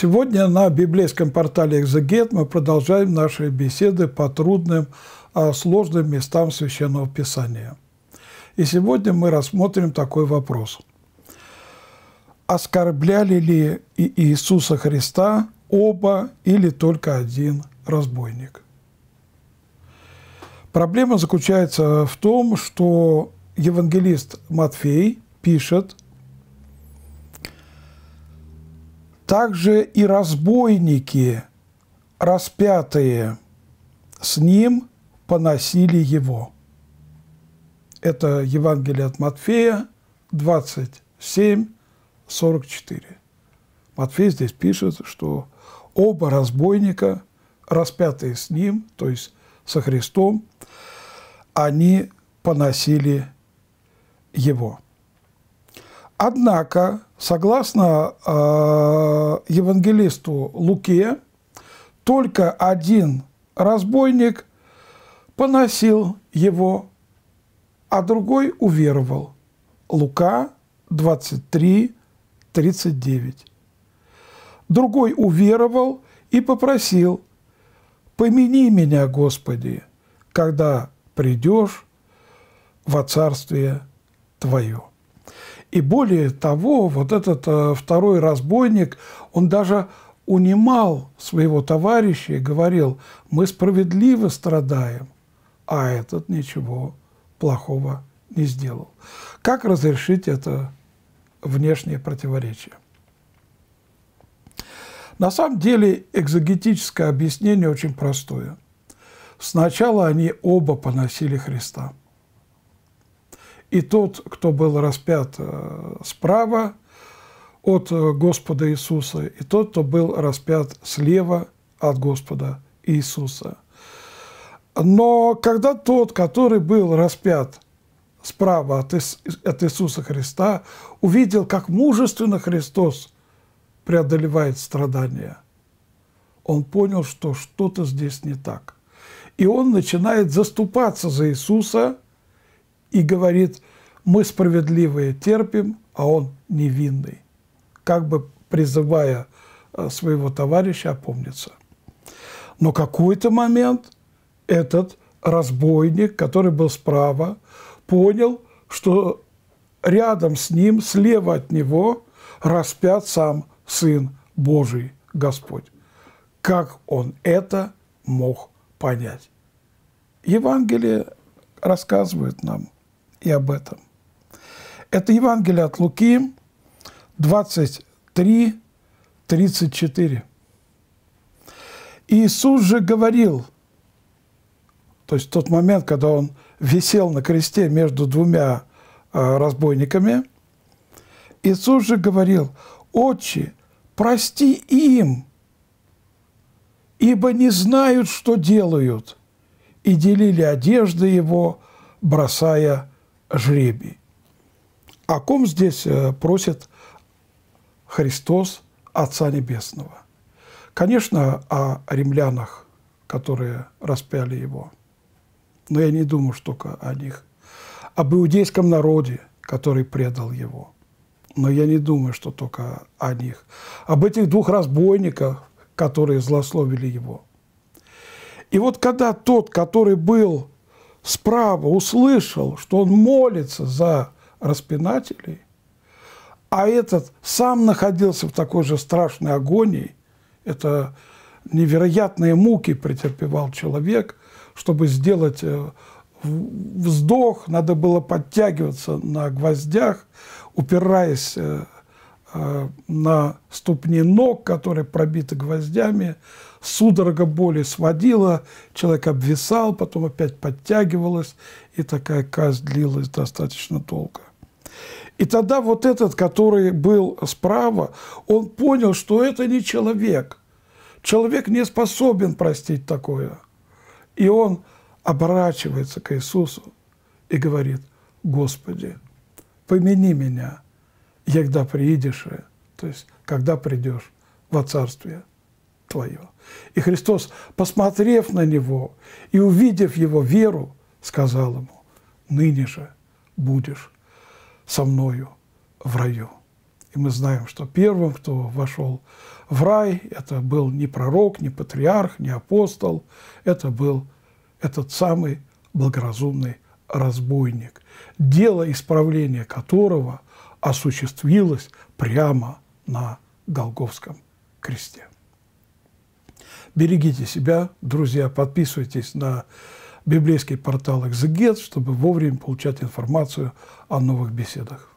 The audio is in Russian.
Сегодня на библейском портале «Экзегет» мы продолжаем наши беседы по трудным, а, сложным местам Священного Писания. И сегодня мы рассмотрим такой вопрос. Оскорбляли ли Иисуса Христа оба или только один разбойник? Проблема заключается в том, что евангелист Матфей пишет – также и разбойники, распятые с ним, поносили его. Это Евангелие от Матфея 27, 44. Матфей здесь пишет, что оба разбойника, распятые с ним, то есть со Христом, они поносили его. Однако Согласно э, евангелисту Луке, только один разбойник поносил его, а другой уверовал. Лука 23, 39. Другой уверовал и попросил, «Помяни меня, Господи, когда придешь во Царствие Твое». И более того, вот этот э, второй разбойник, он даже унимал своего товарища и говорил, мы справедливо страдаем, а этот ничего плохого не сделал. Как разрешить это внешнее противоречие? На самом деле экзогетическое объяснение очень простое. Сначала они оба поносили Христа – и тот, кто был распят э, справа от э, Господа Иисуса, и тот, кто был распят слева от Господа Иисуса. Но когда тот, который был распят справа от, Иисуса Христа, увидел, как мужественно Христос преодолевает страдания, он понял, что что-то здесь не так. И он начинает заступаться за Иисуса – и говорит, мы справедливые терпим, а он невинный, как бы призывая э, своего товарища опомниться. Но какой-то момент этот разбойник, который был справа, понял, что рядом с ним, слева от него, распят сам Сын Божий, Господь. Как он это мог понять? Евангелие рассказывает нам – и об этом. Это Евангелие от Луки 23, 34. Иисус же говорил, то есть тот момент, когда он висел на кресте между двумя а, разбойниками, Иисус же говорил, «Отче, прости им, ибо не знают, что делают». И делили одежды его, бросая жребий. О ком здесь э, просит Христос Отца Небесного? Конечно, о римлянах, которые распяли его. Но я не думаю, что только о них. Об иудейском народе, который предал его. Но я не думаю, что только о них. Об этих двух разбойниках, которые злословили его. И вот когда тот, который был справа услышал, что он молится за распинателей, а этот сам находился в такой же страшной агонии, это невероятные муки претерпевал человек, чтобы сделать э, вздох, надо было подтягиваться на гвоздях, упираясь э, э, на ступни ног, которые пробиты гвоздями, судорога боли сводила, человек обвисал, потом опять подтягивалась и такая казнь длилась достаточно долго. И тогда вот этот, который был справа, он понял, что это не человек. Человек не способен простить такое. И он оборачивается к Иисусу и говорит, «Господи, помяни меня, когда приедешь, э, то есть когда придешь во Царствие твое. И Христос, посмотрев на него и увидев его веру, сказал ему, ныне же будешь со мною в раю. И мы знаем, что первым, кто вошел в рай, это был не пророк, не патриарх, не апостол, это был этот самый благоразумный разбойник, дело исправления которого осуществилось прямо на Голговском кресте. Берегите себя, друзья, подписывайтесь на библейский портал «Экзегет», чтобы вовремя получать информацию о новых беседах.